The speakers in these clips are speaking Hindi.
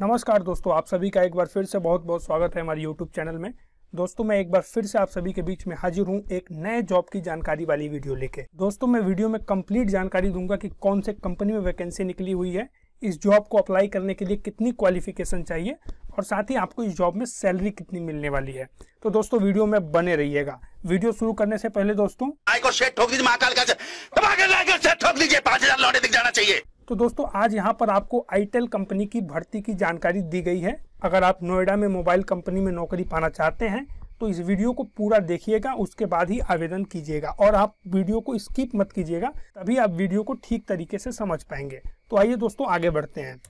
नमस्कार दोस्तों आप सभी का एक बार फिर से बहुत बहुत स्वागत है हमारे यूट्यूब चैनल में दोस्तों मैं एक बार फिर से आप सभी के बीच में हाजिर हूं एक नए जॉब की जानकारी वाली वीडियो लेके दोस्तों मैं वीडियो में कंप्लीट जानकारी दूंगा कि कौन से कंपनी में वैकेंसी निकली हुई है इस जॉब को अप्लाई करने के लिए कितनी क्वालिफिकेशन चाहिए और साथ ही आपको इस जॉब में सैलरी कितनी मिलने वाली है तो दोस्तों वीडियो में बने रहिएगा वीडियो शुरू करने से पहले दोस्तों तो दोस्तों आज यहाँ पर आपको आईटेल कंपनी की भर्ती की जानकारी दी गई है अगर आप नोएडा में मोबाइल कंपनी में नौकरी पाना चाहते हैं तो इस वीडियो को पूरा देखिएगा उसके बाद ही आवेदन कीजिएगा और आप वीडियो को स्किप मत कीजिएगा तभी आप वीडियो को ठीक तरीके से समझ पाएंगे तो आइए दोस्तों आगे बढ़ते हैं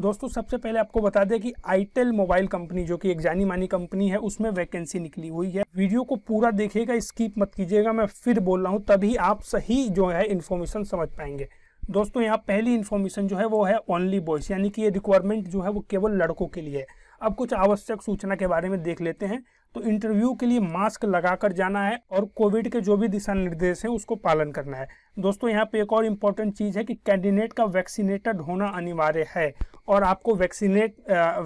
दोस्तों सबसे पहले आपको बता दें कि आईटेल मोबाइल कंपनी जो कि एक जानी मानी कंपनी है उसमें वैकेंसी निकली हुई है वीडियो को पूरा देखेगा स्कीप मत कीजिएगा मैं फिर बोल रहा हूँ तभी आप सही जो है इन्फॉर्मेशन समझ पाएंगे दोस्तों यहाँ पहली इन्फॉर्मेशन जो है वो है ओनली बॉयस यानी कि ये रिक्वायरमेंट जो है वो केवल लड़कों के लिए है अब कुछ आवश्यक सूचना के बारे में देख लेते हैं तो इंटरव्यू के लिए मास्क लगाकर जाना है और कोविड के जो भी दिशा निर्देश हैं उसको पालन करना है दोस्तों यहाँ पे एक और इम्पॉर्टेंट चीज़ है कि कैंडिडेट का वैक्सीनेटेड होना अनिवार्य है और आपको वैक्सीनेट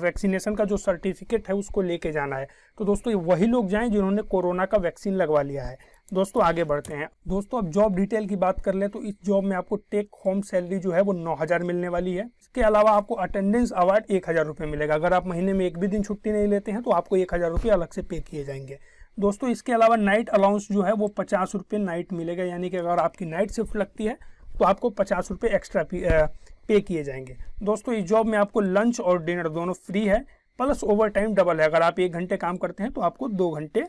वैक्सीनेशन का जो सर्टिफिकेट है उसको लेके जाना है तो दोस्तों वही लोग जाएँ जिन्होंने कोरोना का वैक्सीन लगवा लिया है दोस्तों आगे बढ़ते हैं दोस्तों अब जॉब डिटेल की बात कर लें तो इस जॉब में आपको टेक होम सैलरी जो है वो नौ हज़ार मिलने वाली है इसके अलावा आपको अटेंडेंस अवार्ड एक हज़ार रुपये मिलेगा अगर आप महीने में एक भी दिन छुट्टी नहीं लेते हैं तो आपको एक हज़ार रुपये अलग से पे किए जाएंगे दोस्तों इसके अलावा नाइट अलाउंस जो है वो पचास रुपये नाइट मिलेगा यानी कि अगर आपकी नाइट शिफ्ट लगती है तो आपको पचास रुपये एक्स्ट्रा पे किए जाएंगे दोस्तों इस जॉब में आपको लंच और डिनर दोनों फ्री है प्लस ओवर टाइम डबल है अगर आप एक घंटे काम करते हैं तो आपको दो घंटे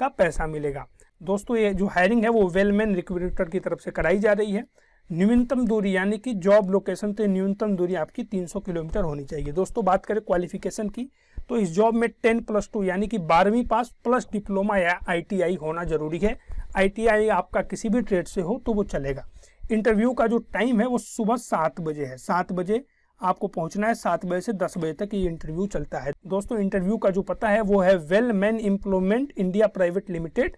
का पैसा मिलेगा दोस्तों ये जो हायरिंग है वो वेलमैन रिक्रूटर की तरफ से कराई जा रही है न्यूनतम दूरी यानी कि जॉब लोकेशन से न्यूनतम दूरी आपकी 300 किलोमीटर होनी चाहिए दोस्तों बात करें क्वालिफिकेशन की तो इस जॉब में टेन प्लस टू यानी कि बारहवीं पास प्लस डिप्लोमा या आईटीआई होना जरूरी है आईटीआई आपका किसी भी ट्रेड से हो तो वो चलेगा इंटरव्यू का जो टाइम है वो सुबह सात बजे है सात बजे आपको पहुंचना है सात बजे से दस बजे तक ये इंटरव्यू चलता है दोस्तों इंटरव्यू का जो पता है वो है well man employment India private limited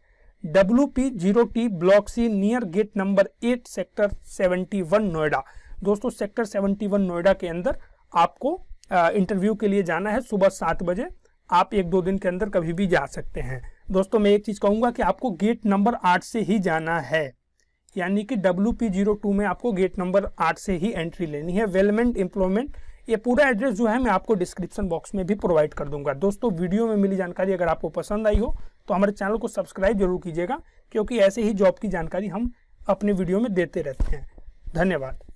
W P zero T block C near gate number eight sector seventy one Noida दोस्तों सेक्टर सेवेंटी वन नोएडा के अंदर आपको इंटरव्यू के लिए जाना है सुबह सात बजे आप एक दो दिन के अंदर कभी भी जा सकते हैं दोस्तों मैं एक चीज़ कहूँगा कि आपको गेट नंबर आठ से ही जाना है यानी कि डब्ल्यू पी जीरो टू में आपको गेट नंबर आठ से ही एंट्री लेनी है वेलमेंट एम्प्लॉयमेंट ये पूरा एड्रेस जो है मैं आपको डिस्क्रिप्शन बॉक्स में भी प्रोवाइड कर दूंगा दोस्तों वीडियो में मिली जानकारी अगर आपको पसंद आई हो तो हमारे चैनल को सब्सक्राइब जरूर कीजिएगा क्योंकि ऐसे ही जॉब की जानकारी हम अपने वीडियो में देते रहते हैं धन्यवाद